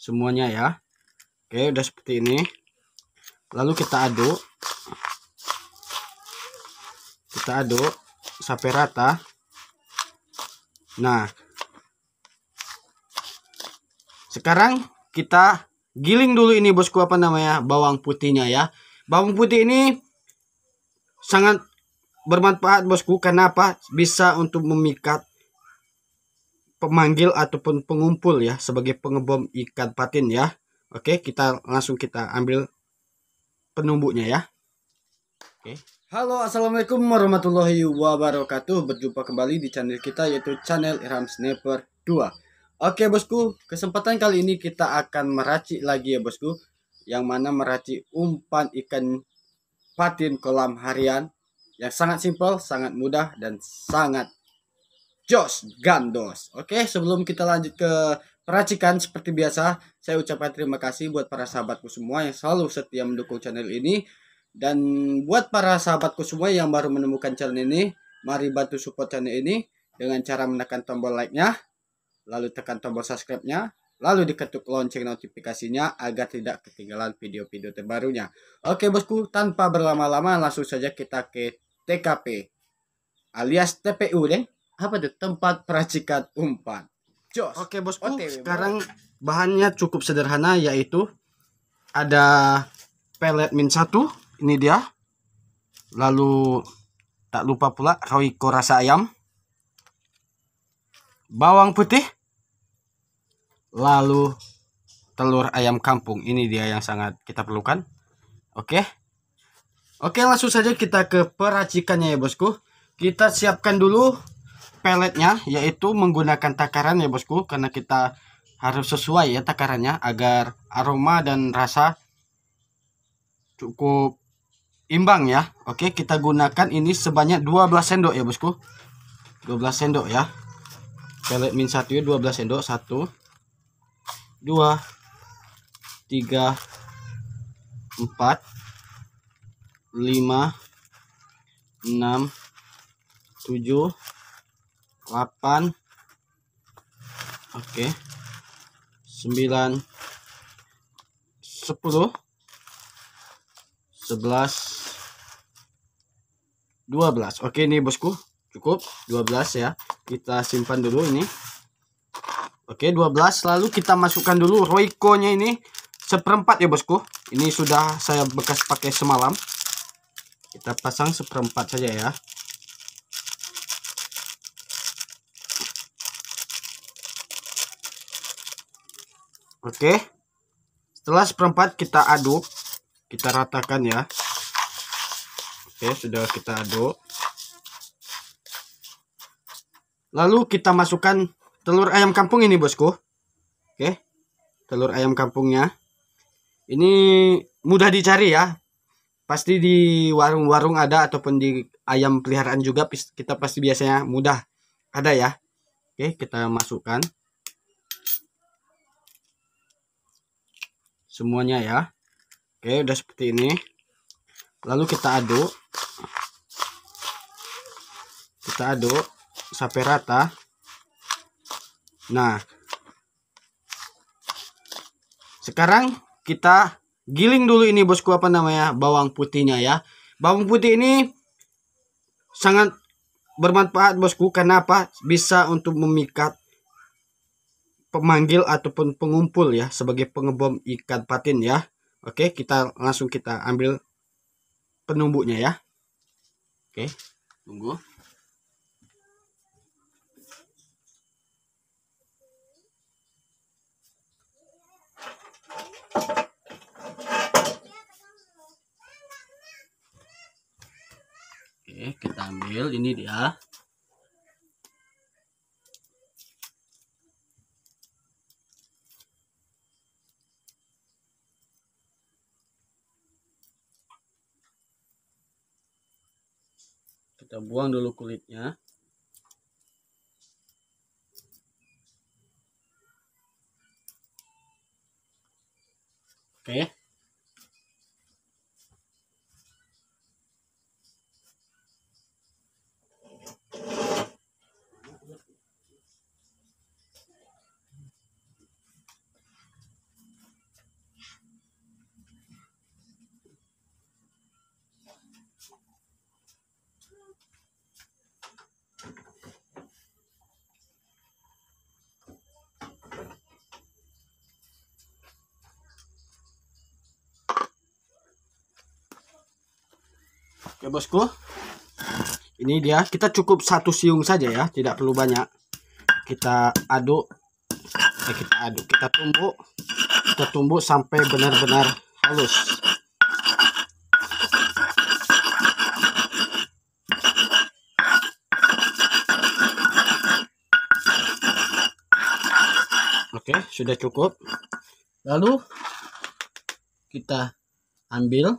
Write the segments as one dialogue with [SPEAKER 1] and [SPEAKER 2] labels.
[SPEAKER 1] semuanya ya oke udah seperti ini lalu kita aduk kita aduk sampai rata nah sekarang kita giling dulu ini bosku apa namanya bawang putihnya ya bawang putih ini sangat bermanfaat bosku kenapa bisa untuk memikat pemanggil ataupun pengumpul ya sebagai pengebom ikan patin ya. Oke, kita langsung kita ambil penumbuknya ya. Oke. Halo, assalamualaikum warahmatullahi wabarakatuh. Berjumpa kembali di channel kita yaitu channel Iram Sniper 2. Oke bosku, kesempatan kali ini kita akan meracik lagi ya bosku. Yang mana meracik umpan ikan patin kolam harian yang sangat simpel, sangat mudah, dan sangat Josh Gandos. Oke, sebelum kita lanjut ke peracikan seperti biasa, saya ucapkan terima kasih buat para sahabatku semua yang selalu setia mendukung channel ini dan buat para sahabatku semua yang baru menemukan channel ini, mari bantu support channel ini dengan cara menekan tombol like-nya, lalu tekan tombol subscribe-nya, lalu diketuk lonceng notifikasinya agar tidak ketinggalan video-video terbarunya. Oke bosku, tanpa berlama-lama langsung saja kita ke TKP alias TPU deh apa tuh tempat peracikan umpan. Jos. Oke bosku, OTW, sekarang bahannya cukup sederhana yaitu ada pelet min satu ini dia. Lalu tak lupa pula Royco rasa ayam. Bawang putih. Lalu telur ayam kampung. Ini dia yang sangat kita perlukan. Oke. Oke, langsung saja kita ke peracikannya ya, Bosku. Kita siapkan dulu peletnya yaitu menggunakan takaran ya bosku karena kita harus sesuai ya takarannya agar aroma dan rasa cukup imbang ya Oke kita gunakan ini sebanyak 12 sendok ya bosku 12 sendok ya pelet min 1 ya 12 sendok 1 2 3 4 5 6 7 8 Oke okay. 9 10 11 12 Oke ini bosku cukup 12 ya kita simpan dulu ini Oke 12 lalu kita masukkan dulu Royco nya ini seperempat ya bosku ini sudah saya bekas pakai semalam kita pasang seperempat saja ya Oke. Setelah seperempat kita aduk. Kita ratakan ya. Oke, sudah kita aduk. Lalu kita masukkan telur ayam kampung ini, Bosku. Oke. Telur ayam kampungnya. Ini mudah dicari ya. Pasti di warung-warung ada ataupun di ayam peliharaan juga kita pasti biasanya mudah ada ya. Oke, kita masukkan. semuanya ya oke udah seperti ini lalu kita aduk kita aduk sampai rata nah sekarang kita giling dulu ini bosku apa namanya bawang putihnya ya bawang putih ini sangat bermanfaat bosku karena apa bisa untuk memikat pemanggil ataupun pengumpul ya sebagai pengebom ikan patin ya. Oke, kita langsung kita ambil penumbuknya ya. Oke, tunggu. Oke, kita ambil ini dia. kita buang dulu kulitnya oke okay. Oke ya, bosku, ini dia kita cukup satu siung saja ya, tidak perlu banyak. Kita aduk, eh, kita aduk, kita tumbuk, kita tumbuk sampai benar-benar halus. Oke, sudah cukup. Lalu kita ambil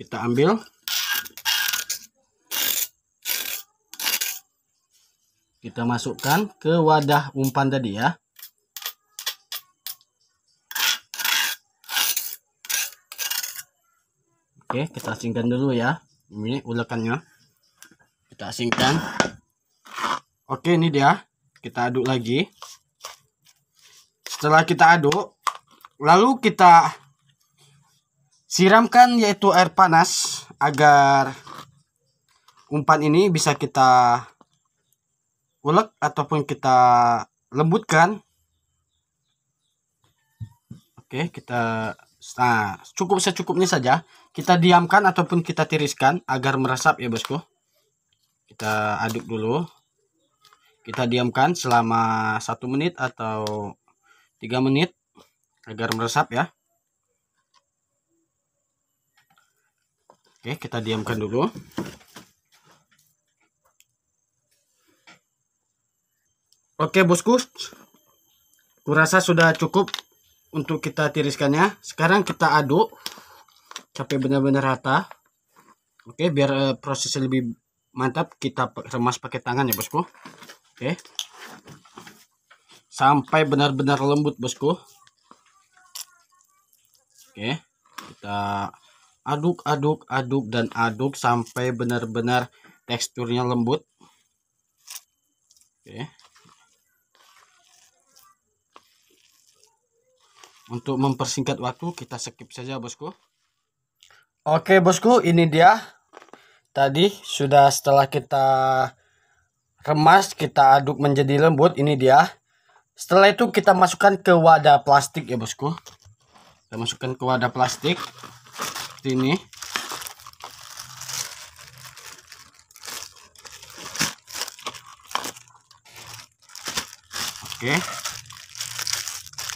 [SPEAKER 1] kita ambil kita masukkan ke wadah umpan tadi ya oke kita asingkan dulu ya ini ulekannya kita asingkan oke ini dia kita aduk lagi setelah kita aduk lalu kita Siramkan yaitu air panas agar umpan ini bisa kita ulek ataupun kita lembutkan. Oke, kita nah cukup secukupnya saja. Kita diamkan ataupun kita tiriskan agar meresap ya bosku. Kita aduk dulu. Kita diamkan selama satu menit atau tiga menit agar meresap ya. Oke, kita diamkan dulu. Oke, bosku. Kurasa sudah cukup untuk kita tiriskannya. Sekarang kita aduk sampai benar-benar rata. Oke, biar uh, eh, prosesnya lebih mantap, kita remas pakai tangan ya, bosku. Oke. Sampai benar-benar lembut, bosku. Oke, kita aduk aduk aduk dan aduk sampai benar-benar teksturnya lembut oke untuk mempersingkat waktu kita skip saja bosku oke bosku ini dia tadi sudah setelah kita remas kita aduk menjadi lembut ini dia setelah itu kita masukkan ke wadah plastik ya bosku kita masukkan ke wadah plastik seperti ini oke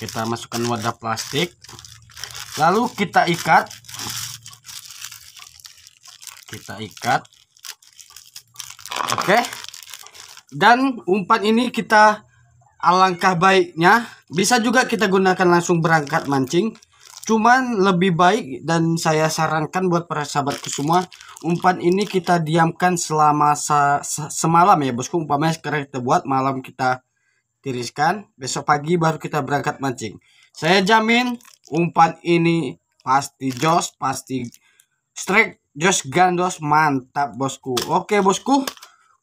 [SPEAKER 1] kita masukkan wadah plastik lalu kita ikat kita ikat oke dan umpan ini kita alangkah baiknya bisa juga kita gunakan langsung berangkat mancing Cuman lebih baik dan saya sarankan buat para sahabatku semua, umpan ini kita diamkan selama sa se semalam ya bosku. Umpamanya sekarang kita buat, malam kita tiriskan, besok pagi baru kita berangkat mancing. Saya jamin umpan ini pasti jos, pasti strike, jos gandos, mantap bosku. Oke bosku,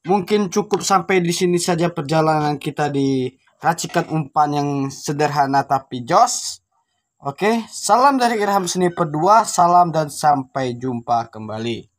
[SPEAKER 1] mungkin cukup sampai di sini saja perjalanan kita di racikan umpan yang sederhana tapi jos. Oke, salam dari Irham Seni Pedua, salam dan sampai jumpa kembali.